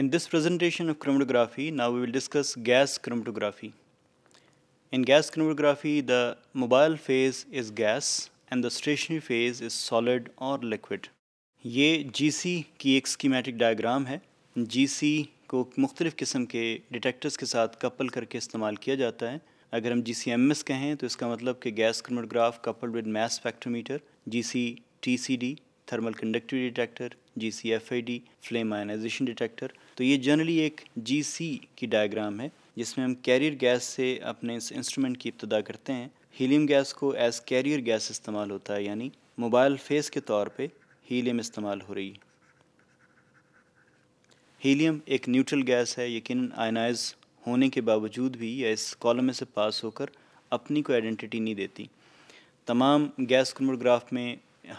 In this presentation of chromatography, now we will discuss gas chromatography. In gas chromatography, the mobile phase is gas and the stationary phase is solid or liquid. ये GC की एक schematic diagram है GC को मुख्तलिफ़ किस्म के detectors के साथ कपल करके इस्तेमाल किया जाता है अगर हम जी सी एम एस कहें तो इसका मतलब कि gas chromatograph coupled with mass spectrometer G C T C D thermal conductive detector G C F I D flame ionization detector तो ये जनरली एक जी सी की डायग्राम है जिसमें हम कैरियर गैस से अपने इस इंस्ट्रूमेंट की इब्तदा करते हैं हीलियम गैस को एज कैरियर गैस इस्तेमाल होता है यानी मोबाइल फेस के तौर पे हीलियम इस्तेमाल हो रही है हीलियम एक न्यूट्रल गैस है यकीन आयनाइज होने के बावजूद भी यह इस कॉलम में से पास होकर अपनी को आइडेंटिटी नहीं देती तमाम गैस क्रोमोग्राफ में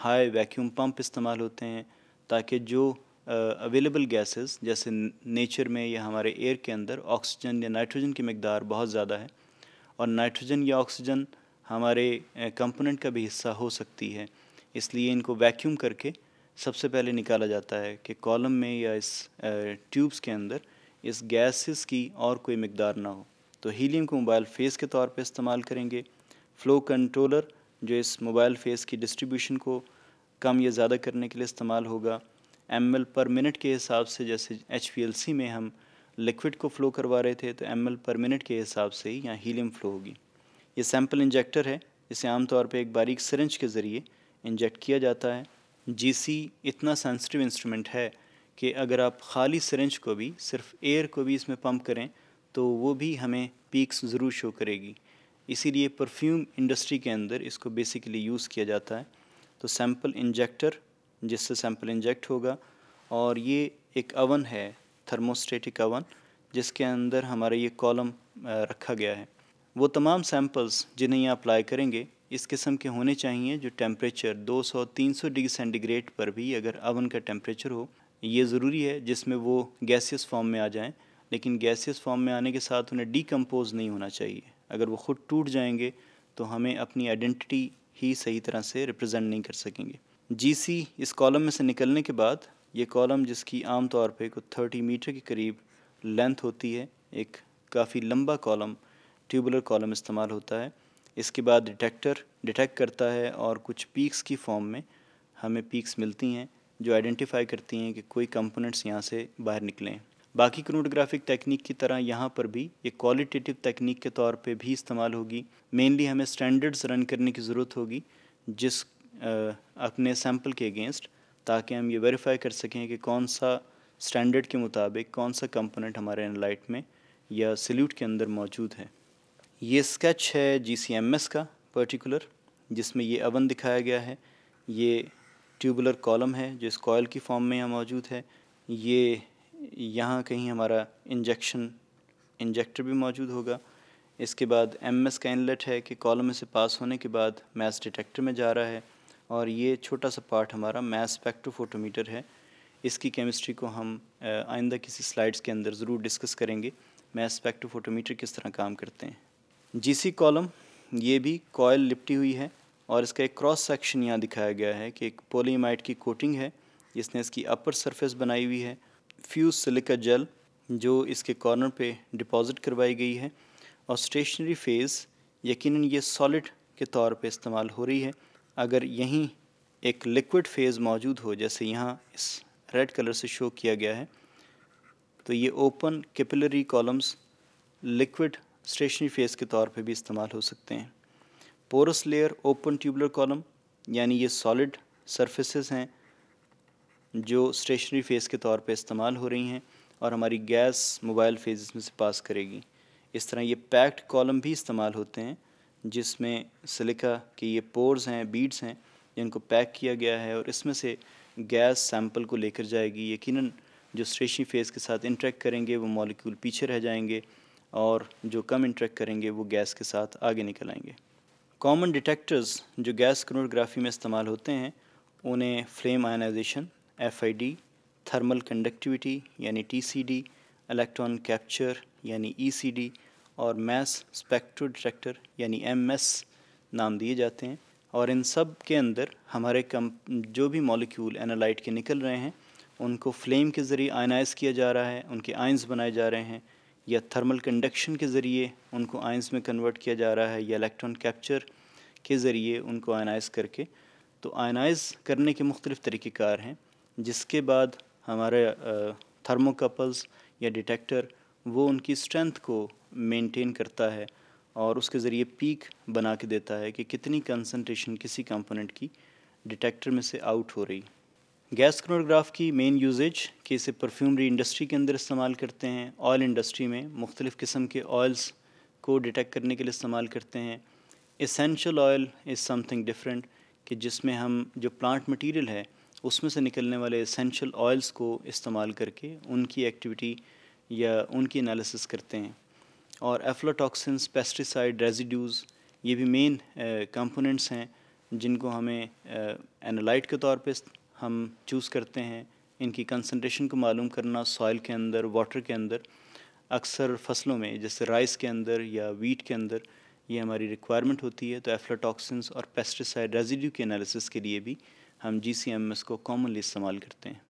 हाई वैक्यूम पंप इस्तेमाल होते हैं ताकि जो अवेलेबल uh, गैसेस जैसे नेचर में या हमारे एयर के अंदर ऑक्सीजन या नाइट्रोजन की मकदार बहुत ज़्यादा है और नाइट्रोजन या ऑक्सीजन हमारे कंपोनेंट का भी हिस्सा हो सकती है इसलिए इनको वैक्यूम करके सबसे पहले निकाला जाता है कि कॉलम में या इस ट्यूब्स के अंदर इस गैसेस की और कोई मकदार ना हो तो हीलियम को मोबाइल फेस के तौर पर इस्तेमाल करेंगे फ्लो कंट्रोलर जो इस मोबाइल फेस की डिस्ट्रीब्यूशन को कम या ज़्यादा करने के लिए इस्तेमाल होगा एम पर मिनट के हिसाब से जैसे एच में हम लिक्विड को फ्लो करवा रहे थे तो एम पर मिनट के हिसाब से ही यहाँ हीलियम फ्लो होगी ये सैम्पल इंजेक्टर है इसे आमतौर पर एक बारीक सरेंच के ज़रिए इंजेक्ट किया जाता है जीसी इतना सेंसिटिव इंस्ट्रूमेंट है कि अगर आप खाली सरेंच को भी सिर्फ एयर को भी इसमें पंप करें तो वो भी हमें पीक्स ज़रूर शो करेगी इसीलिए परफ्यूम इंडस्ट्री के अंदर इसको बेसिकली यूज़ किया जाता है तो सैम्पल इंजेक्टर जिससे सैम्पल इंजेक्ट होगा और ये एक अवन है थर्मोस्टेटिक अवन जिसके अंदर हमारा ये कॉलम रखा गया है वो तमाम सैम्पल्स जिन्हें ये अप्लाई करेंगे इस किस्म के होने चाहिए जो टेम्परेचर 200-300 डिग्री सेंटीग्रेड पर भी अगर अवन का टेम्परेचर हो ये ज़रूरी है जिसमें वो गैसियस फॉर्म में आ जाएं लेकिन गैसियस फॉर्म में आने के साथ उन्हें डिकम्पोज नहीं होना चाहिए अगर वो खुद टूट जाएंगे तो हमें अपनी आइडेंटिटी ही सही तरह से रिप्रेजेंट नहीं कर सकेंगे जीसी इस कॉलम में से निकलने के बाद ये कॉलम जिसकी आम तौर पे कुछ थर्टी मीटर के करीब लेंथ होती है एक काफ़ी लंबा कॉलम ट्यूबुलर कॉलम इस्तेमाल होता है इसके बाद डिटेक्टर डिटेक्ट करता है और कुछ पीक्स की फॉर्म में हमें पीक्स मिलती हैं जो आइडेंटिफाई करती हैं कि कोई कंपोनेंट्स यहाँ से बाहर निकलें बाकी क्रोनोग्राफिक टेक्निक की तरह यहाँ पर भी ये क्वालिटेटिव टेक्निक के तौर पे भी इस्तेमाल होगी मेनली हमें स्टैंडर्ड्स रन करने की ज़रूरत होगी जिस अपने सैम्पल के अगेंस्ट ताकि हम ये वेरीफाई कर सकें कि कौन सा स्टैंडर्ड के मुताबिक कौन सा कंपोनेंट हमारे एनालाइट में या सल्यूट के अंदर मौजूद है ये स्केच है जी सी एम एस का पर्टिकुलर जिसमें ये अवन दिखाया गया है ये ट्यूबुलर कॉलम है जो इस कॉयल की फॉर्म में यहाँ मौजूद है ये यहाँ कहीं हमारा इंजेक्शन इंजेक्टर भी मौजूद होगा इसके बाद एम का इनलेट है कि कॉलम से पास होने के बाद मैस डिटेक्टर में जा रहा है और ये छोटा सा पार्ट हमारा मैस स्पेक्ट्रोफोटोमीटर है इसकी केमिस्ट्री को हम आइंदा किसी स्लाइड्स के अंदर ज़रूर डिस्कस करेंगे मैस स्पेक्ट्रोफोटोमीटर किस तरह काम करते हैं जीसी कॉलम ये भी कॉयल लिपटी हुई है और इसका एक क्रॉस सेक्शन यहाँ दिखाया गया है कि एक पोलीमाइट की कोटिंग है जिसने इसकी अपर सरफेस बनाई हुई है फ्यूज सिलिका जेल जो इसके कॉर्नर पे डिपॉजिट करवाई गई है और स्टेशनरी फेज़ यकीनन ये सॉलिड के तौर पे इस्तेमाल हो रही है अगर यहीं एक लिक्विड फेज़ मौजूद हो जैसे यहाँ इस रेड कलर से शो किया गया है तो ये open capillary columns liquid stationary phase के तौर पे भी इस्तेमाल हो सकते हैं porous layer open tubular column यानी ये सॉलिड सरफेसेस हैं जो स्टेशनरी फ़ेज़ के तौर पे इस्तेमाल हो रही हैं और हमारी गैस मोबाइल फेज़ में से पास करेगी इस तरह ये पैक्ड कॉलम भी इस्तेमाल होते हैं जिसमें सिलिका के ये पोर्स हैं बीड्स हैं जिनको पैक किया गया है और इसमें से गैस सैम्पल को लेकर जाएगी यकीन जो स्टेशनरी फेज़ के साथ इंट्रैक्ट करेंगे वो मॉलिक्यूल पीछे रह जाएंगे और जो कम इंट्रैक्ट करेंगे वो गैस के साथ आगे निकल आएंगे कॉमन डिटेक्टर्स जो गैस क्रोनोग्राफी में इस्तेमाल होते हैं उन्हें flame ionization F thermal conductivity यानी टी इलेक्ट्रॉन कैप्चर यानी ई e और मैस स्पेक्ट्रो डिटेक्टर यानी एम नाम दिए जाते हैं और इन सब के अंदर हमारे कम जो भी मॉलिक्यूल एनालाइट के निकल रहे हैं उनको फ्लेम के ज़रिए आयनाइज किया जा रहा है उनके आइंस बनाए जा रहे हैं या थर्मल कंडक्शन के ज़रिए उनको आइंस में कन्वर्ट किया जा रहा है या इलेक्ट्रॉन कैप्चर के ज़रिए उनको आयनाइज करके तो आयनाइज करने के मुख्तलिफ़ तरीक़ेकार हैं जिसके बाद हमारे थर्मोकपल्स या डिटेक्टर वो उनकी स्ट्रेंथ को मेंटेन करता है और उसके ज़रिए पीक बना के देता है कि कितनी कंसनट्रेशन किसी कंपोनेंट की डिटेक्टर में से आउट हो रही गैस क्रोनोग्राफ की मेन यूजेज कि इसे परफ्यूमरी इंडस्ट्री के अंदर इस्तेमाल करते हैं ऑयल इंडस्ट्री में मुख्तलिफ़ किस्म के ऑयल्स को डिटेक्ट करने के लिए इस्तेमाल करते हैं essential oil is something different कि जिसमें हम जो प्लांट मटेरियल है उसमें से निकलने वाले एसेंशियल ऑयल्स को इस्तेमाल करके उनकी एक्टिविटी या उनकी एनालिसिस करते हैं और एफ्लोटॉक्सिन्स पेस्टिसाइड रेजिड्यूज़ ये भी मेन कंपोनेंट्स हैं जिनको हमें एनालाइट के तौर पे हम चूज़ करते हैं इनकी कंसनट्रेशन को मालूम करना सॉइल के अंदर वाटर के अंदर अक्सर फसलों में जैसे राइस के अंदर या वीट के अंदर ये हमारी रिक्वायरमेंट होती है तो एफ्लाटॉक्सिन्स और पेस्टिसाइड रेजिड्यू के एनालिसिस के लिए भी हम जी सी एम एस को कॉमनली इस्तेमाल करते हैं